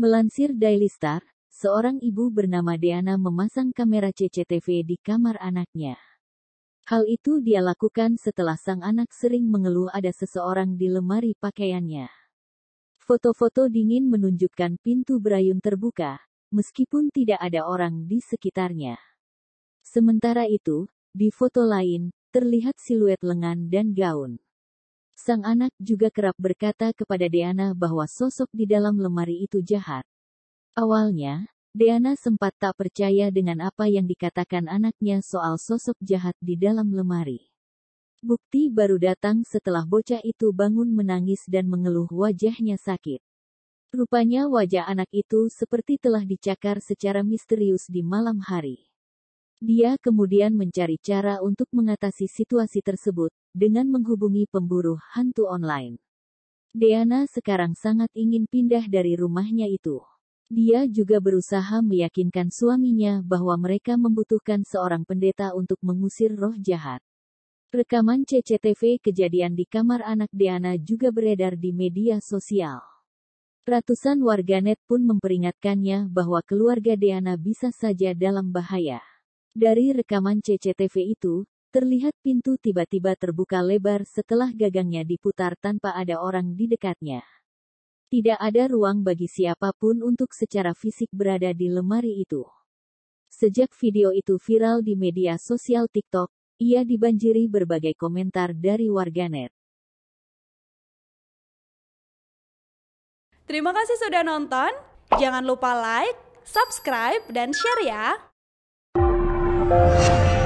Melansir Daily Star, seorang ibu bernama Deana memasang kamera CCTV di kamar anaknya. Hal itu dia lakukan setelah sang anak sering mengeluh ada seseorang di lemari pakaiannya. Foto-foto dingin menunjukkan pintu berayun terbuka, meskipun tidak ada orang di sekitarnya. Sementara itu, di foto lain, terlihat siluet lengan dan gaun. Sang anak juga kerap berkata kepada Deana bahwa sosok di dalam lemari itu jahat. Awalnya, Deana sempat tak percaya dengan apa yang dikatakan anaknya soal sosok jahat di dalam lemari. Bukti baru datang setelah bocah itu bangun menangis dan mengeluh wajahnya sakit. Rupanya wajah anak itu seperti telah dicakar secara misterius di malam hari. Dia kemudian mencari cara untuk mengatasi situasi tersebut, dengan menghubungi pemburu hantu online. Deana sekarang sangat ingin pindah dari rumahnya itu. Dia juga berusaha meyakinkan suaminya bahwa mereka membutuhkan seorang pendeta untuk mengusir roh jahat. Rekaman CCTV kejadian di kamar anak Deana juga beredar di media sosial. Ratusan warganet pun memperingatkannya bahwa keluarga Deana bisa saja dalam bahaya. Dari rekaman CCTV itu, terlihat pintu tiba-tiba terbuka lebar setelah gagangnya diputar tanpa ada orang di dekatnya. Tidak ada ruang bagi siapapun untuk secara fisik berada di lemari itu. Sejak video itu viral di media sosial TikTok, ia dibanjiri berbagai komentar dari warganet. Terima kasih sudah nonton. Jangan lupa like, subscribe, dan share ya. Thank you.